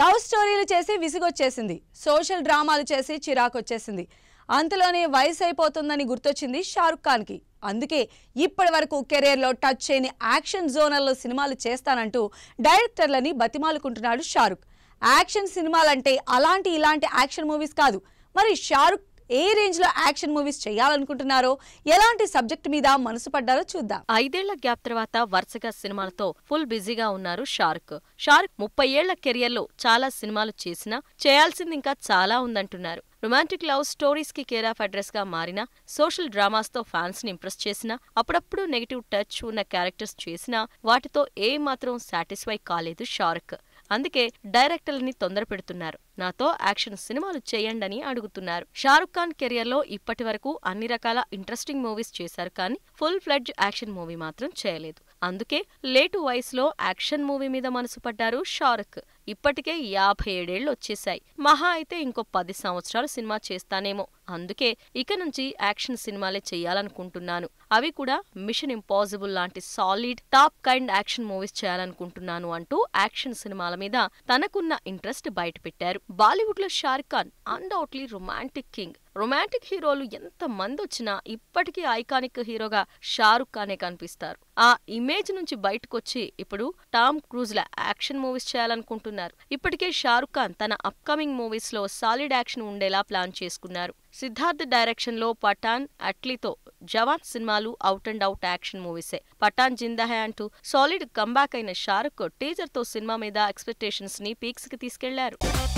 love స్టోరీలు చేసి విసిగొచ్చేసింది social డ్రామాలు చేసి చిరాకొచ్చేసింది అంతలోనే వయసు అయిపోతుందని గుర్తొచ్చింది షారుఖ్ ఖాన్కి అందుకే ఇప్పటి వరకు కెరీర్లో టచ్ చేయని యాక్షన్ జోనర్లో సినిమాలు చేస్తానంటూ డైరెక్టర్లని బతిమాలుకుంటున్నాడు షారుఖ్ యాక్షన్ సినిమాలంటే అలాంటి ఇలాంటి యాక్షన్ మూవీస్ కాదు మరి షారుఖ్ ఏ రేంజ్ లో యాక్షన్ మూవీస్ చేయాలనుకుంటున్నారో ఎలాంటి సబ్జెక్ట్ మీద మనసు పడ్డారో చూద్దాం ఐదేళ్ల గ్యాప్ తర్వాత వరుసగా సినిమాలతో ఫుల్ బిజీగా ఉన్నారు షార్క్ షార్క్ ముప్పై ఏళ్ల కెరియర్లో చాలా సినిమాలు చేసినా చేయాల్సింది ఇంకా చాలా ఉందంటున్నారు రొమాంటిక్ లవ్ స్టోరీస్ కి కేర్ ఆఫ్ అడ్రస్ గా మారిన సోషల్ డ్రామాస్ తో ఫ్యాన్స్ ని ఇంప్రెస్ చేసిన అప్పుడప్పుడు నెగిటివ్ టచ్ ఉన్న క్యారెక్టర్స్ చేసినా వాటితో ఏ మాత్రం సాటిస్ఫై కాలేదు షార్క్ అందుకే డైరెక్టర్లని తొందర పెడుతున్నారు నాతో యాక్షన్ సినిమాలు చేయండని అడుగుతున్నారు షారుఖ్ ఖాన్ కెరియర్లో ఇప్పటి వరకు అన్ని రకాల ఇంట్రెస్టింగ్ మూవీస్ చేశారు కానీ ఫుల్ ఫ్లెడ్జ్ యాక్షన్ మూవీ మాత్రం చేయలేదు అందుకే లేటు వయసులో యాక్షన్ మూవీ మీద మనసు పడ్డారు షారుఖ్ ఇప్పటికే యాభై ఏడేళ్లు వచ్చేశాయి మహా అయితే ఇంకో పది సంవత్సరాలు సినిమా చేస్తానేమో అందుకే ఇక నుంచి యాక్షన్ సినిమాలే చేయాలనుకుంటున్నాను అవి కూడా మిషన్ ఇంపాసిబుల్ లాంటి solid top kind action movies చేయాలనుకుంటున్నాను అంటూ యాక్షన్ సినిమాల మీద తనకున్న ఇంట్రెస్ట్ బయట పెట్టారు బాలీవుడ్ లో Shahrukh Khan undoubtedly romantic king romantic హీరోలు ఎంత మంది వచ్చినా ఇప్పటికీ ఐకానిక్ హీరోగా షారుఖ్ ఖానే కనిపిస్తారు ఆ ఇమేజ్ నుంచి బయటకొచ్చి ఇప్పుడు టామ్ క్రూజ్ల యాక్షన్ మూవీస్ చేయాలనుకుంటున్నారు చేసుకున్నారు ఇప్పటికే షారుఖ్ ఖాన్ తన అప్కమింగ్ లో సాలిడ్ యాక్షన్ ఉండేలా ప్లాన్ చేసుకున్నారు సిద్ధార్థ్ డైరెక్షన్ లో పఠాన్ అట్లీతో జవాన్ సినిమాలు అవుట్ అండ్ అవుట్ యాక్షన్ మూవీసే పఠాన్ జిందా హై అంటూ సాలిడ్ కంబ్యాక్ అయిన షారుఖ్ టీజర్ తో సినిమా మీద ఎక్స్పెక్టేషన్స్ ని పీక్స్ కి తీసుకెళ్లారు